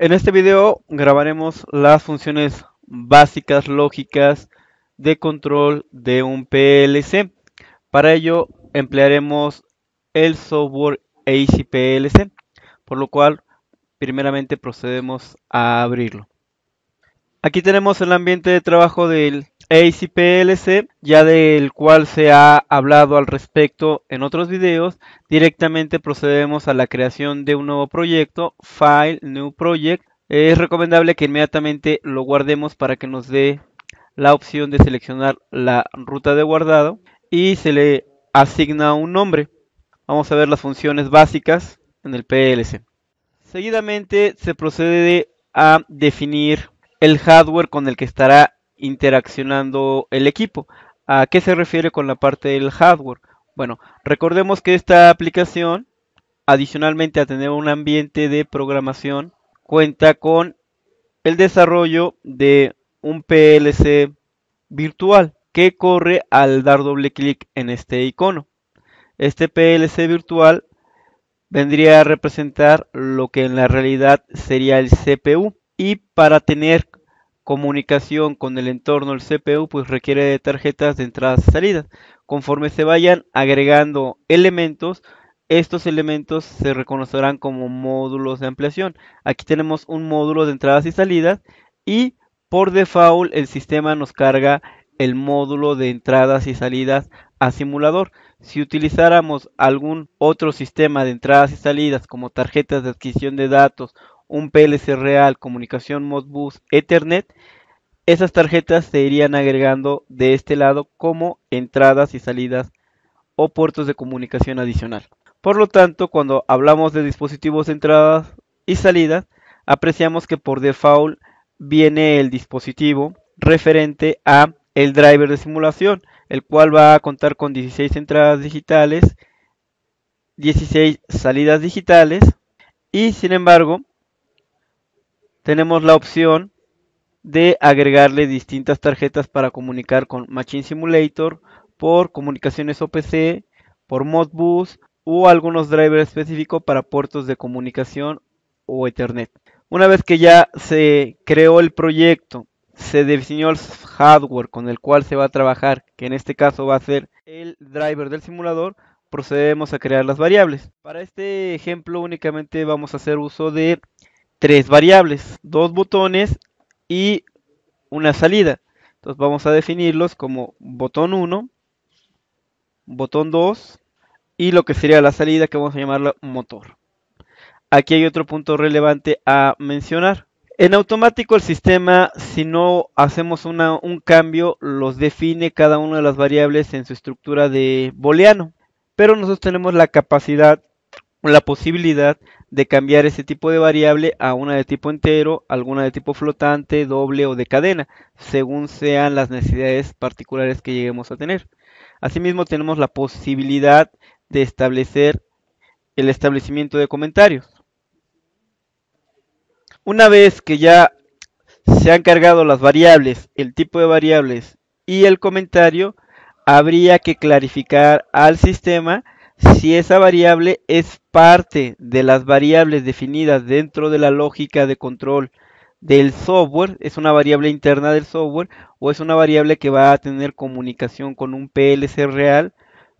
En este video grabaremos las funciones básicas lógicas de control de un PLC. Para ello emplearemos el software AC por lo cual primeramente procedemos a abrirlo. Aquí tenemos el ambiente de trabajo del ACPLC, ya del cual se ha hablado al respecto en otros videos, directamente procedemos a la creación de un nuevo proyecto, File, New Project. Es recomendable que inmediatamente lo guardemos para que nos dé la opción de seleccionar la ruta de guardado y se le asigna un nombre. Vamos a ver las funciones básicas en el PLC. Seguidamente se procede a definir el hardware con el que estará interaccionando el equipo. ¿A qué se refiere con la parte del hardware? Bueno, recordemos que esta aplicación, adicionalmente a tener un ambiente de programación, cuenta con el desarrollo de un PLC virtual que corre al dar doble clic en este icono. Este PLC virtual vendría a representar lo que en la realidad sería el CPU y para tener comunicación con el entorno, el CPU, pues requiere de tarjetas de entradas y salidas. Conforme se vayan agregando elementos, estos elementos se reconocerán como módulos de ampliación. Aquí tenemos un módulo de entradas y salidas y por default el sistema nos carga el módulo de entradas y salidas a simulador. Si utilizáramos algún otro sistema de entradas y salidas como tarjetas de adquisición de datos un PLC real, comunicación Modbus, Ethernet, esas tarjetas se irían agregando de este lado como entradas y salidas o puertos de comunicación adicional. Por lo tanto, cuando hablamos de dispositivos de entradas y salidas, apreciamos que por default viene el dispositivo referente a el driver de simulación, el cual va a contar con 16 entradas digitales, 16 salidas digitales y sin embargo tenemos la opción de agregarle distintas tarjetas para comunicar con Machine Simulator, por comunicaciones OPC, por Modbus o algunos drivers específicos para puertos de comunicación o Ethernet. Una vez que ya se creó el proyecto, se diseñó el hardware con el cual se va a trabajar, que en este caso va a ser el driver del simulador, procedemos a crear las variables. Para este ejemplo únicamente vamos a hacer uso de tres variables, dos botones y una salida. Entonces vamos a definirlos como botón 1, botón 2 y lo que sería la salida que vamos a llamarla motor. Aquí hay otro punto relevante a mencionar. En automático el sistema, si no hacemos un cambio, los define cada una de las variables en su estructura de booleano. Pero nosotros tenemos la capacidad, la posibilidad de cambiar ese tipo de variable a una de tipo entero, alguna de tipo flotante, doble o de cadena, según sean las necesidades particulares que lleguemos a tener. Asimismo, tenemos la posibilidad de establecer el establecimiento de comentarios. Una vez que ya se han cargado las variables, el tipo de variables y el comentario, habría que clarificar al sistema si esa variable es parte de las variables definidas dentro de la lógica de control del software, es una variable interna del software o es una variable que va a tener comunicación con un PLC real,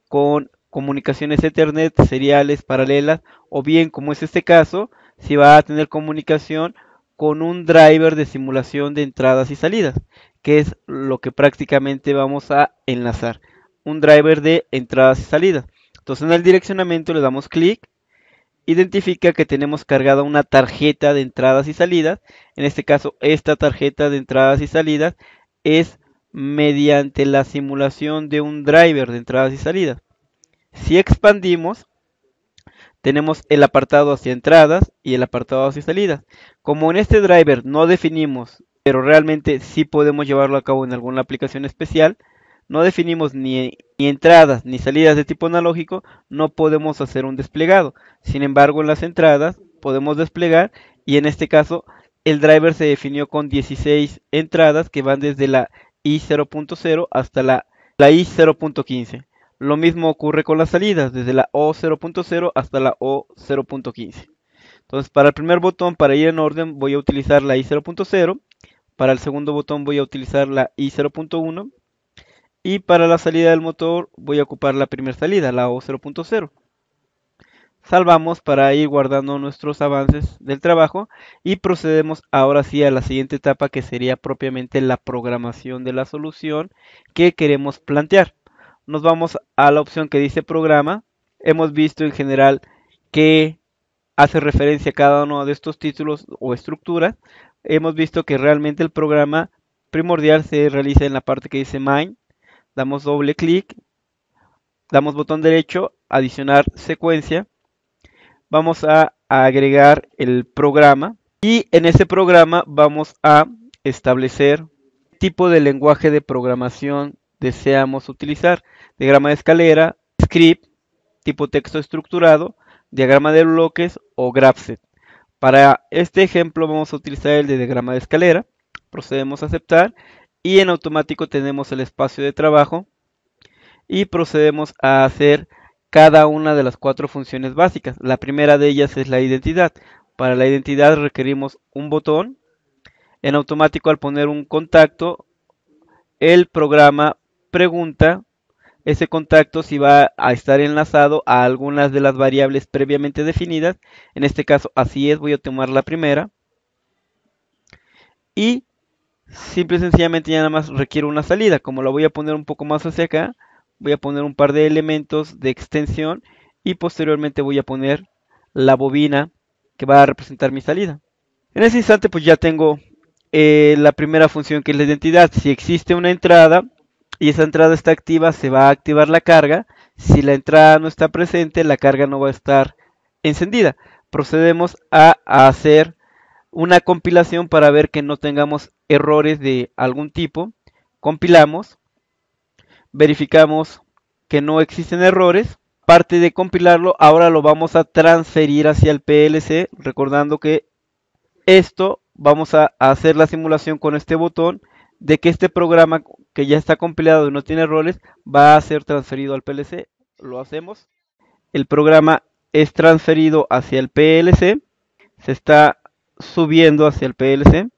con comunicaciones Ethernet, seriales, paralelas, o bien, como es este caso, si va a tener comunicación con un driver de simulación de entradas y salidas, que es lo que prácticamente vamos a enlazar, un driver de entradas y salidas. Entonces en el direccionamiento le damos clic, identifica que tenemos cargada una tarjeta de entradas y salidas. En este caso, esta tarjeta de entradas y salidas es mediante la simulación de un driver de entradas y salidas. Si expandimos, tenemos el apartado hacia entradas y el apartado hacia salidas. Como en este driver no definimos, pero realmente sí podemos llevarlo a cabo en alguna aplicación especial, no definimos ni ni entradas ni salidas de tipo analógico, no podemos hacer un desplegado. Sin embargo, en las entradas podemos desplegar y en este caso el driver se definió con 16 entradas que van desde la I0.0 hasta la, la I0.15. Lo mismo ocurre con las salidas, desde la O0.0 hasta la O0.15. Entonces, para el primer botón, para ir en orden, voy a utilizar la I0.0. Para el segundo botón voy a utilizar la I0.1 y para la salida del motor voy a ocupar la primera salida, la O0.0. Salvamos para ir guardando nuestros avances del trabajo y procedemos ahora sí a la siguiente etapa que sería propiamente la programación de la solución que queremos plantear. Nos vamos a la opción que dice programa. Hemos visto en general que hace referencia a cada uno de estos títulos o estructuras. Hemos visto que realmente el programa primordial se realiza en la parte que dice main damos doble clic, damos botón derecho, adicionar secuencia, vamos a agregar el programa y en ese programa vamos a establecer tipo de lenguaje de programación deseamos utilizar, diagrama de escalera, script, tipo texto estructurado, diagrama de bloques o graphset. Para este ejemplo vamos a utilizar el de diagrama de escalera, procedemos a aceptar y en automático tenemos el espacio de trabajo y procedemos a hacer cada una de las cuatro funciones básicas. La primera de ellas es la identidad. Para la identidad requerimos un botón. En automático al poner un contacto, el programa pregunta ese contacto si va a estar enlazado a algunas de las variables previamente definidas. En este caso así es, voy a tomar la primera. Y simple y sencillamente ya nada más requiero una salida. Como la voy a poner un poco más hacia acá, voy a poner un par de elementos de extensión y posteriormente voy a poner la bobina que va a representar mi salida. En ese instante pues ya tengo eh, la primera función que es la identidad. Si existe una entrada y esa entrada está activa, se va a activar la carga. Si la entrada no está presente, la carga no va a estar encendida. Procedemos a hacer una compilación para ver que no tengamos errores de algún tipo, compilamos, verificamos que no existen errores, parte de compilarlo ahora lo vamos a transferir hacia el PLC, recordando que esto vamos a hacer la simulación con este botón de que este programa que ya está compilado y no tiene errores va a ser transferido al PLC. Lo hacemos. El programa es transferido hacia el PLC. Se está subiendo hacia el PLC.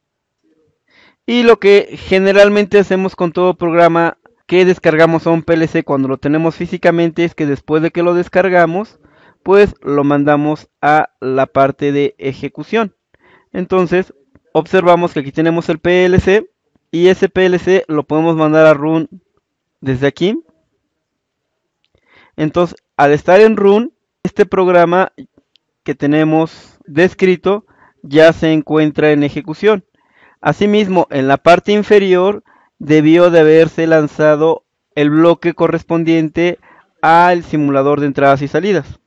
Y lo que generalmente hacemos con todo programa que descargamos a un PLC cuando lo tenemos físicamente es que después de que lo descargamos, pues lo mandamos a la parte de ejecución. Entonces, observamos que aquí tenemos el PLC y ese PLC lo podemos mandar a run desde aquí. Entonces, al estar en run, este programa que tenemos descrito ya se encuentra en ejecución. Asimismo, en la parte inferior debió de haberse lanzado el bloque correspondiente al simulador de entradas y salidas,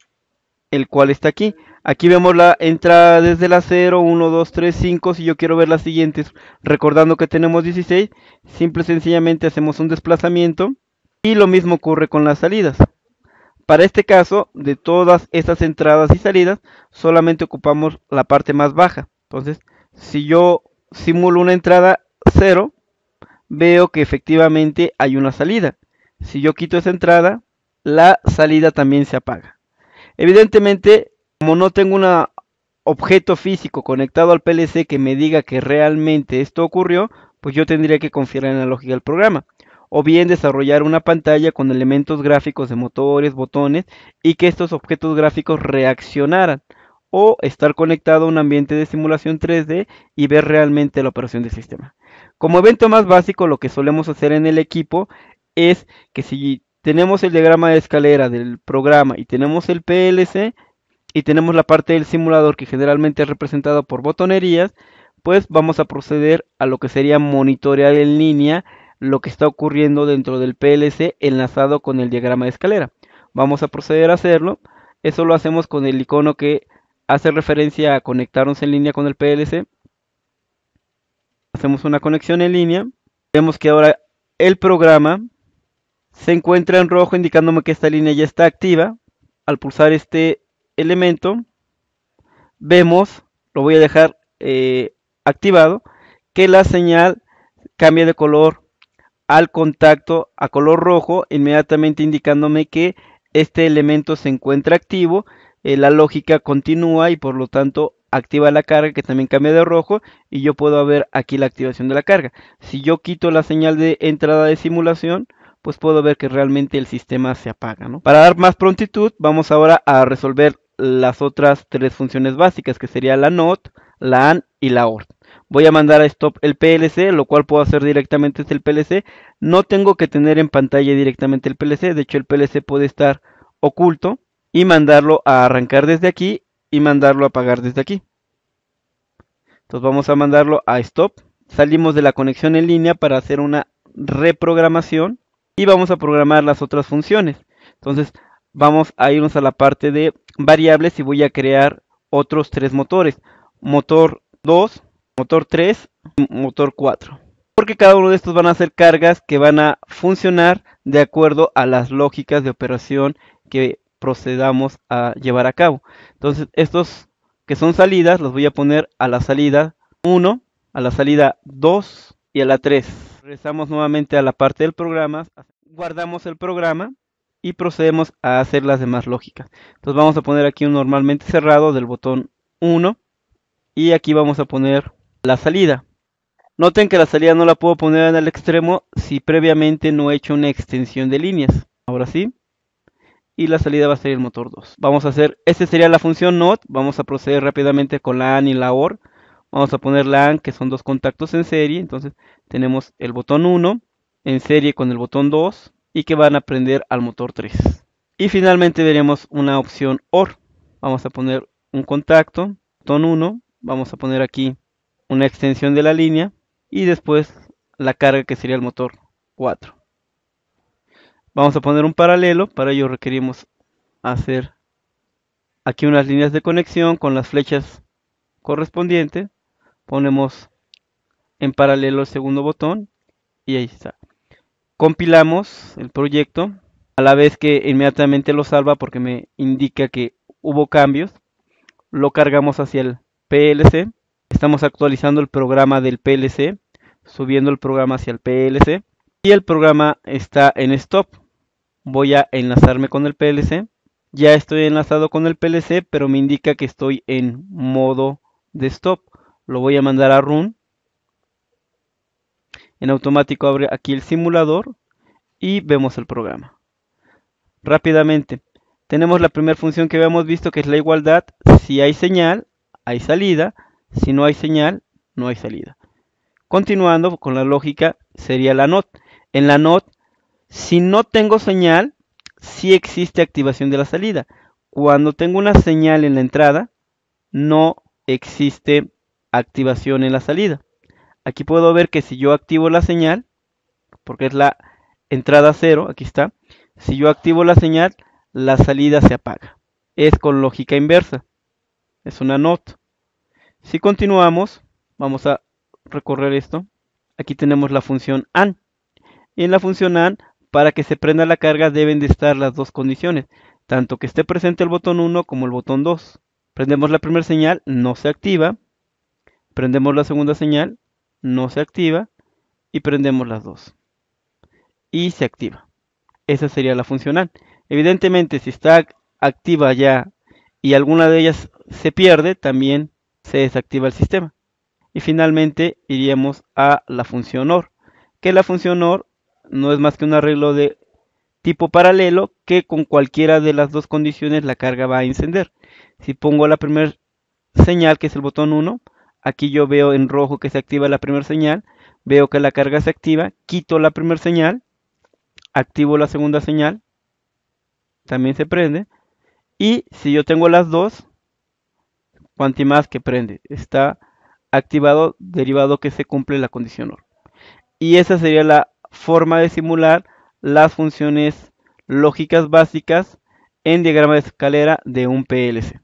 el cual está aquí. Aquí vemos la entrada desde la 0, 1, 2, 3, 5. Si yo quiero ver las siguientes, recordando que tenemos 16, simple y sencillamente hacemos un desplazamiento. Y lo mismo ocurre con las salidas. Para este caso, de todas estas entradas y salidas, solamente ocupamos la parte más baja. Entonces, si yo simulo una entrada 0, veo que efectivamente hay una salida. Si yo quito esa entrada, la salida también se apaga. Evidentemente, como no tengo un objeto físico conectado al PLC que me diga que realmente esto ocurrió, pues yo tendría que confiar en la lógica del programa. O bien desarrollar una pantalla con elementos gráficos de motores, botones y que estos objetos gráficos reaccionaran o estar conectado a un ambiente de simulación 3D y ver realmente la operación del sistema. Como evento más básico, lo que solemos hacer en el equipo es que si tenemos el diagrama de escalera del programa y tenemos el PLC y tenemos la parte del simulador que generalmente es representado por botonerías, pues vamos a proceder a lo que sería monitorear en línea lo que está ocurriendo dentro del PLC enlazado con el diagrama de escalera. Vamos a proceder a hacerlo. Eso lo hacemos con el icono que hace referencia a conectarnos en línea con el PLC. Hacemos una conexión en línea. Vemos que ahora el programa se encuentra en rojo indicándome que esta línea ya está activa. Al pulsar este elemento, vemos, lo voy a dejar eh, activado, que la señal cambia de color al contacto a color rojo, inmediatamente indicándome que este elemento se encuentra activo eh, la lógica continúa y por lo tanto activa la carga que también cambia de rojo y yo puedo ver aquí la activación de la carga. Si yo quito la señal de entrada de simulación, pues puedo ver que realmente el sistema se apaga. ¿no? Para dar más prontitud, vamos ahora a resolver las otras tres funciones básicas, que sería la NOT, la AND y la OR. Voy a mandar a stop el PLC, lo cual puedo hacer directamente desde el PLC. No tengo que tener en pantalla directamente el PLC, de hecho el PLC puede estar oculto y mandarlo a arrancar desde aquí y mandarlo a apagar desde aquí. Entonces vamos a mandarlo a stop. Salimos de la conexión en línea para hacer una reprogramación y vamos a programar las otras funciones. Entonces vamos a irnos a la parte de variables y voy a crear otros tres motores. Motor 2, motor 3, motor 4. Porque cada uno de estos van a ser cargas que van a funcionar de acuerdo a las lógicas de operación que procedamos a llevar a cabo. Entonces, estos que son salidas, los voy a poner a la salida 1, a la salida 2 y a la 3. Regresamos nuevamente a la parte del programa, guardamos el programa y procedemos a hacer las demás lógicas. Entonces vamos a poner aquí un normalmente cerrado del botón 1 y aquí vamos a poner la salida. Noten que la salida no la puedo poner en el extremo si previamente no he hecho una extensión de líneas. Ahora sí, y la salida va a ser el motor 2. Vamos a hacer, esta sería la función NOT, vamos a proceder rápidamente con la AND y la OR. Vamos a poner la AND, que son dos contactos en serie, entonces tenemos el botón 1 en serie con el botón 2 y que van a prender al motor 3. Y finalmente veremos una opción OR. Vamos a poner un contacto, botón 1, vamos a poner aquí una extensión de la línea y después la carga que sería el motor 4. Vamos a poner un paralelo, para ello requerimos hacer aquí unas líneas de conexión con las flechas correspondientes. Ponemos en paralelo el segundo botón y ahí está. Compilamos el proyecto a la vez que inmediatamente lo salva porque me indica que hubo cambios. Lo cargamos hacia el PLC. Estamos actualizando el programa del PLC, subiendo el programa hacia el PLC y el programa está en stop voy a enlazarme con el PLC. Ya estoy enlazado con el PLC, pero me indica que estoy en modo de stop. Lo voy a mandar a run. En automático abre aquí el simulador y vemos el programa. Rápidamente, tenemos la primera función que habíamos visto que es la igualdad. Si hay señal, hay salida. Si no hay señal, no hay salida. Continuando con la lógica, sería la NOT. En la NOT si no tengo señal, sí existe activación de la salida. Cuando tengo una señal en la entrada, no existe activación en la salida. Aquí puedo ver que si yo activo la señal, porque es la entrada cero, aquí está, si yo activo la señal, la salida se apaga. Es con lógica inversa. Es una NOT. Si continuamos, vamos a recorrer esto. Aquí tenemos la función AND. Y en la función AND para que se prenda la carga deben de estar las dos condiciones, tanto que esté presente el botón 1 como el botón 2. Prendemos la primera señal, no se activa. Prendemos la segunda señal, no se activa. Y prendemos las dos. Y se activa. Esa sería la funcional. Evidentemente, si está activa ya y alguna de ellas se pierde, también se desactiva el sistema. Y finalmente iríamos a la función OR, que la función OR no es más que un arreglo de tipo paralelo que con cualquiera de las dos condiciones la carga va a encender. Si pongo la primera señal, que es el botón 1, aquí yo veo en rojo que se activa la primera señal, veo que la carga se activa, quito la primera señal, activo la segunda señal, también se prende, y si yo tengo las dos, cuanti más que prende, está activado derivado que se cumple la condición OR. Y esa sería la forma de simular las funciones lógicas básicas en diagrama de escalera de un PLC.